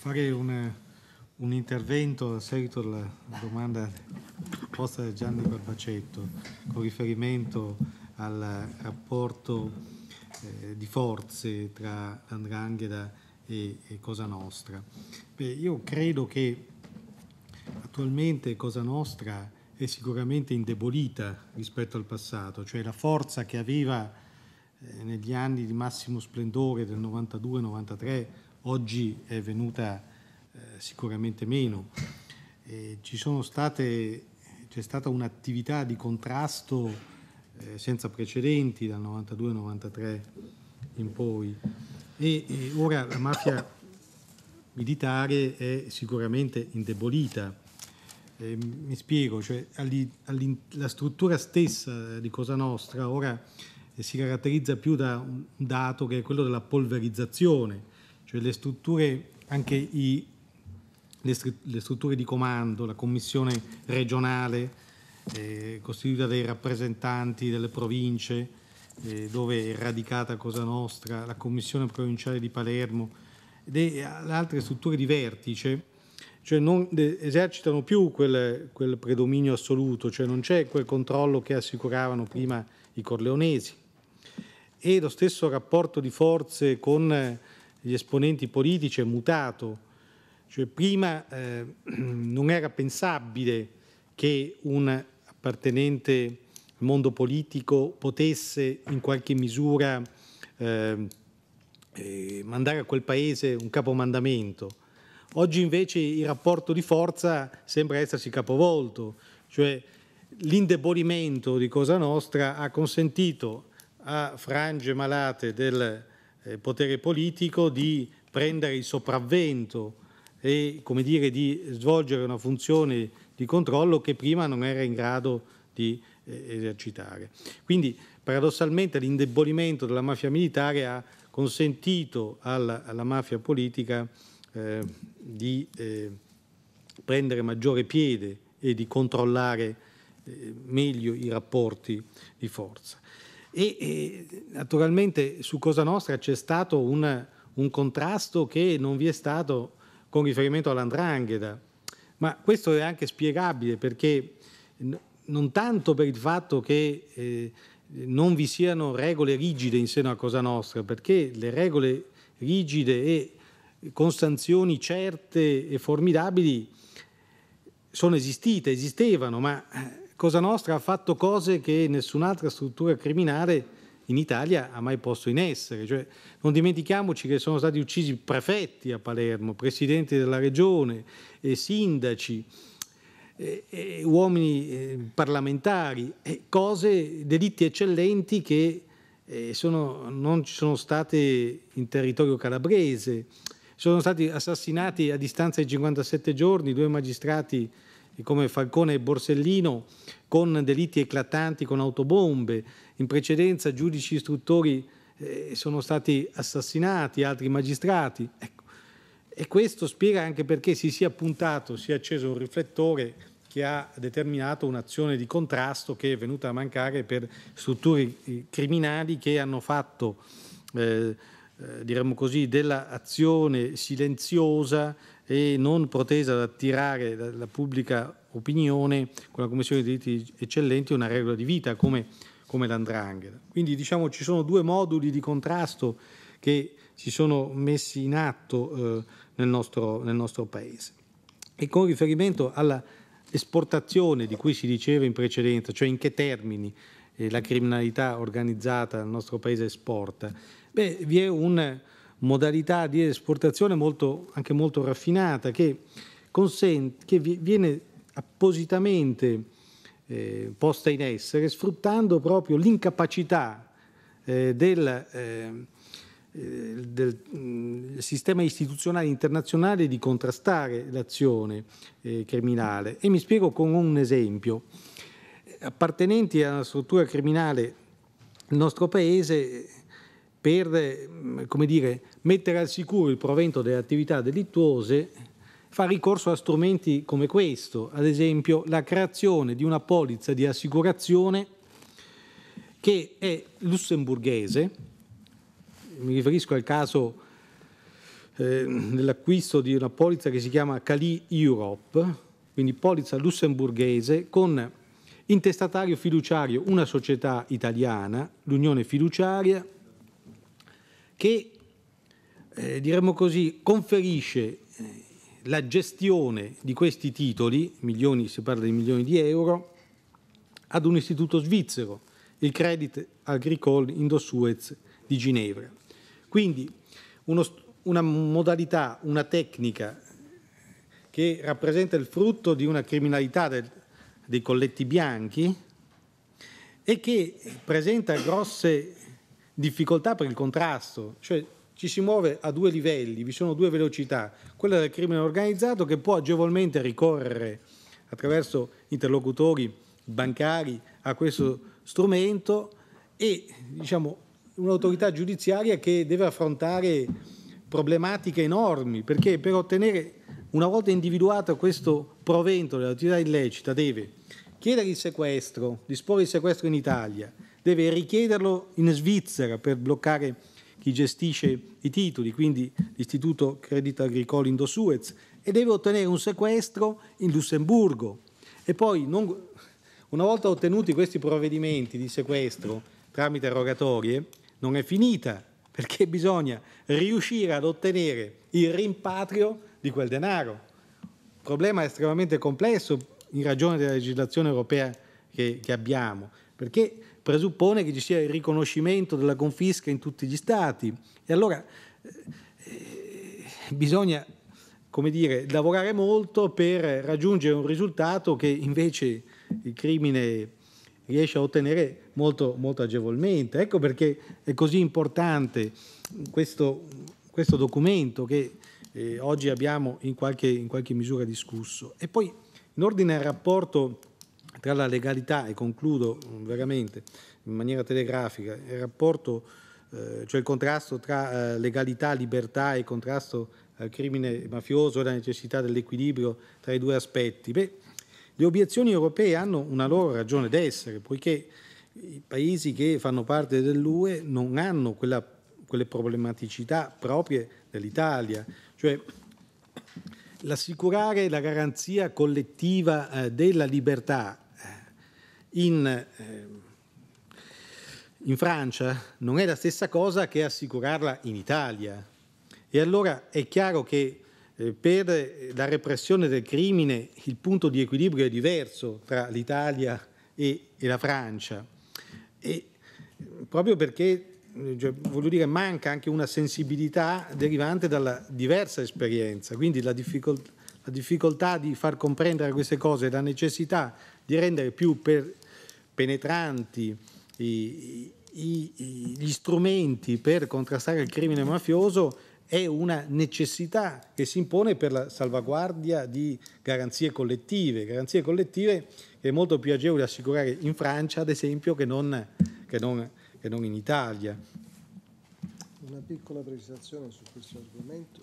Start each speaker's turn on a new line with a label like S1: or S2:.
S1: fare un, un intervento a seguito della domanda posta da Gianni Barbacetto con riferimento al rapporto eh, di forze tra Andrangheta e, e Cosa Nostra. Beh, io credo che attualmente Cosa Nostra è sicuramente indebolita rispetto al passato, cioè la forza che aveva eh, negli anni di massimo splendore del 92-93 oggi è venuta eh, sicuramente meno. Eh, state, c'è stata un'attività di contrasto eh, senza precedenti dal 92-93 in poi e, e ora la mafia militare è sicuramente indebolita. Eh, mi spiego, cioè, all'in, all'in, la struttura stessa di Cosa Nostra ora si caratterizza più da un dato che è quello della polverizzazione, cioè le strutture, anche i, le, le strutture di comando, la commissione regionale eh, costituita dai rappresentanti delle province eh, dove è radicata Cosa Nostra, la commissione provinciale di Palermo eh, e altre strutture di vertice, cioè non esercitano più quel, quel, predominio assoluto, cioè non c'è quel controllo che assicuravano prima i corleonesi. E lo stesso rapporto di forze con degli esponenti politici è mutato. Cioè, prima eh, non era pensabile che un appartenente al mondo politico potesse in qualche misura ehm, eh, mandare a quel paese un capomandamento. Oggi invece il rapporto di forza sembra essersi capovolto, cioè l'indebolimento di Cosa Nostra ha consentito a frange malate del eh, potere politico di prendere il sopravvento e come dire, di svolgere una funzione di controllo che prima non era in grado di eh, esercitare. Quindi paradossalmente l'indebolimento della mafia militare ha consentito alla, alla mafia politica eh, di eh, prendere maggiore piede e di controllare eh, meglio i rapporti di forza. E, e naturalmente su Cosa Nostra c'è stato un, un, contrasto che non vi è stato con riferimento all'andrangheta, ma questo è anche spiegabile perché non tanto per il fatto che eh, non vi siano regole rigide in seno a Cosa Nostra, perché le regole rigide e con sanzioni certe e formidabili sono esistite, esistevano, ma eh, Cosa Nostra ha fatto cose che nessun'altra struttura criminale in Italia ha mai posto in essere. Cioè, non dimentichiamoci che sono stati uccisi prefetti a Palermo, presidenti della regione, sindaci, uomini eh, parlamentari, cose, delitti eccellenti che eh, sono, non ci sono state in territorio calabrese. Sono stati assassinati a distanza di 57 giorni due magistrati come Falcone e Borsellino con delitti eclatanti, con autobombe. In precedenza giudici istruttori eh, sono stati assassinati, altri magistrati. Ecco. E questo spiega anche perché si sia puntato, si è acceso un riflettore che ha determinato un'azione di contrasto che è venuta a mancare per strutture eh, criminali che hanno fatto, eh, eh, diremmo così, dell'azione silenziosa e non protesa ad attirare dalla pubblica opinione con la Commissione dei diritti eccellenti una regola di vita come, come l'andrangheta. Quindi diciamo ci sono due moduli di contrasto che si sono messi in atto eh, nel, nostro, nel nostro Paese. E con riferimento alla esportazione di cui si diceva in precedenza, cioè in che termini eh, la criminalità organizzata nel nostro paese esporta, beh, vi è un, modalità di esportazione molto, anche molto raffinata che, consente, che viene appositamente eh, posta in essere sfruttando proprio l'incapacità eh, del, eh, eh del mm, sistema istituzionale internazionale di contrastare l'azione eh, criminale. E mi spiego con un esempio. Appartenenti a una struttura criminale, il nostro Paese eh, per mm, come dire, mettere al sicuro il provento delle attività delittuose fa ricorso a strumenti come questo, ad esempio la creazione di una polizza di assicurazione che è lussemburghese, mi riferisco al caso eh, dell'acquisto di una polizza che si chiama Cali Europe, quindi polizza lussemburghese con intestatario fiduciario una società italiana, l'Unione Fiduciaria, che eh, diremmo così, conferisce eh, la gestione di questi titoli, milioni, si parla di milioni di euro, ad un istituto svizzero, il Credit Agricole Indosuez di Ginevra. Quindi uno, una modalità, una tecnica che rappresenta il frutto di una criminalità del, dei colletti bianchi e che presenta grosse difficoltà per il contrasto, cioè ci si muove a due livelli, vi sono due velocità, quella del crimine organizzato che può agevolmente ricorrere attraverso interlocutori bancari a questo strumento e diciamo, un'autorità giudiziaria che deve affrontare problematiche enormi, perché per ottenere, una volta individuato questo provento dell'attività illecita, deve chiedere il sequestro, disporre il sequestro in Italia, deve richiederlo in Svizzera per bloccare chi gestisce i titoli, quindi l'Istituto Credito Agricolo Indosuez, e deve ottenere un sequestro in Lussemburgo. E poi, non, una volta ottenuti questi provvedimenti di sequestro tramite rogatorie, non è finita, perché bisogna riuscire ad ottenere il rimpatrio di quel denaro. Un problema estremamente complesso in ragione della legislazione europea che, che abbiamo, perché presuppone che ci sia il riconoscimento della confisca in tutti gli stati. E allora eh, bisogna, come dire, lavorare molto per raggiungere un risultato che invece il crimine riesce a ottenere molto, molto agevolmente. Ecco perché è così importante questo, questo documento che eh, oggi abbiamo in qualche, in qualche misura discusso. E poi in ordine al rapporto tra la legalità, e concludo mm, veramente in maniera telegrafica, il rapporto, eh, cioè il contrasto tra eh, legalità, libertà e contrasto al crimine mafioso e la necessità dell'equilibrio tra i due aspetti. Beh, le obiezioni europee hanno una loro ragione d'essere, poiché i paesi che fanno parte dell'UE non hanno quella, quelle problematicità proprie dell'Italia, cioè l'assicurare la garanzia collettiva eh, della libertà eh, in, eh, in, Francia non è la stessa cosa che assicurarla in Italia. E allora è chiaro che eh, per la repressione del crimine il punto di equilibrio è diverso tra l'Italia e, e la Francia. E proprio perché cioè, voglio dire, manca anche una sensibilità derivante dalla diversa esperienza, quindi la difficoltà, la difficoltà di far comprendere queste cose, la necessità di rendere più per, penetranti i, i, i, gli strumenti per contrastare il crimine mafioso è una necessità che si impone per la salvaguardia di garanzie collettive, garanzie collettive che è molto più agevole assicurare in Francia, ad esempio, che non, che non che non in Italia. Una piccola precisazione su questo argomento.